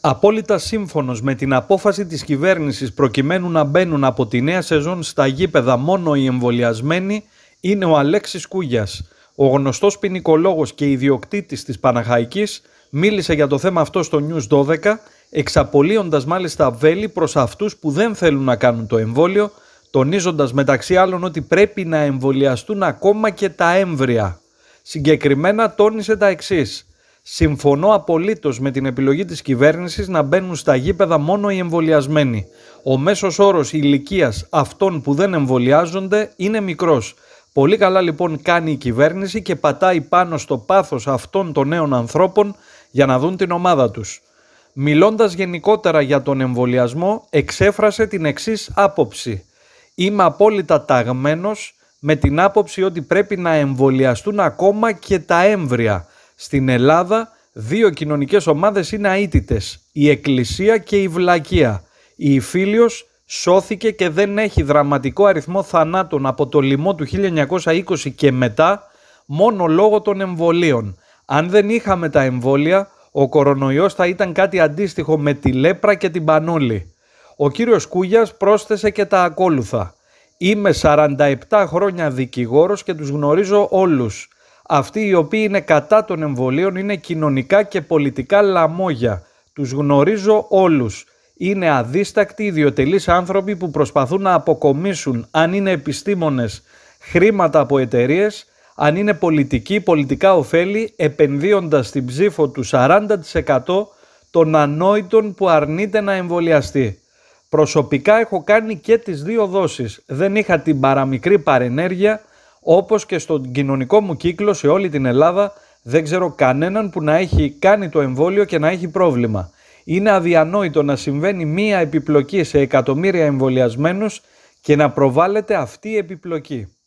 απόλυτα σύμφωνος με την απόφαση της κυβέρνησης προκειμένου να μπαίνουν από τη νέα σεζόν στα γήπεδα μόνο οι εμβολιασμένοι είναι ο Αλέξης Κούγιας. Ο γνωστός ποινικολόγος και ιδιοκτήτης της Παναχαϊκής μίλησε για το θέμα αυτό στο News 12, εξαπολύοντας μάλιστα βέλη προς αυτούς που δεν θέλουν να κάνουν το εμβόλιο, τονίζοντας μεταξύ άλλων ότι πρέπει να εμβολιαστούν ακόμα και τα έμβρια. Συγκεκριμένα τόνισε τα εξής. Συμφωνώ απολύτως με την επιλογή της κυβέρνησης να μπαίνουν στα γήπεδα μόνο οι εμβολιασμένοι. Ο μέσος όρος ηλικίας αυτών που δεν εμβολιάζονται είναι μικρός. Πολύ καλά λοιπόν κάνει η κυβέρνηση και πατάει πάνω στο πάθος αυτών των νέων ανθρώπων για να δουν την ομάδα τους. Μιλώντας γενικότερα για τον εμβολιασμό, εξέφρασε την εξής άποψη. Είμαι απόλυτα ταγμένος με την άποψη ότι πρέπει να εμβολιαστούν ακόμα και τα έμβρια – στην Ελλάδα δύο κοινωνικές ομάδες είναι αίτητες, η Εκκλησία και η Βλακεία. Η Φίλιος σώθηκε και δεν έχει δραματικό αριθμό θανάτων από το λοιμό του 1920 και μετά μόνο λόγω των εμβολίων. Αν δεν είχαμε τα εμβόλια, ο κορονοϊός θα ήταν κάτι αντίστοιχο με τη λέπρα και την πανόλη. Ο κύριος Κούγιας πρόσθεσε και τα ακόλουθα. Είμαι 47 χρόνια δικηγόρος και τους γνωρίζω όλους αυτοί οι οποίοι είναι κατά των εμβολίων είναι κοινωνικά και πολιτικά λαμόγια. Τους γνωρίζω όλους. Είναι αδίστακτοι ιδιωτελείς άνθρωποι που προσπαθούν να αποκομίσουν, αν είναι επιστήμονες, χρήματα από εταιρείες, αν είναι πολιτικοί, πολιτικά ωφέλη, επενδύοντας στην ψήφο του 40% των ανόητων που αρνείται να εμβολιαστεί. Προσωπικά έχω κάνει και τις δύο δόσεις. Δεν είχα την παραμικρή παρενέργεια όπως και στον κοινωνικό μου κύκλο σε όλη την Ελλάδα δεν ξέρω κανέναν που να έχει κάνει το εμβόλιο και να έχει πρόβλημα. Είναι αδιανόητο να συμβαίνει μία επιπλοκή σε εκατομμύρια εμβολιασμένους και να προβάλλεται αυτή η επιπλοκή.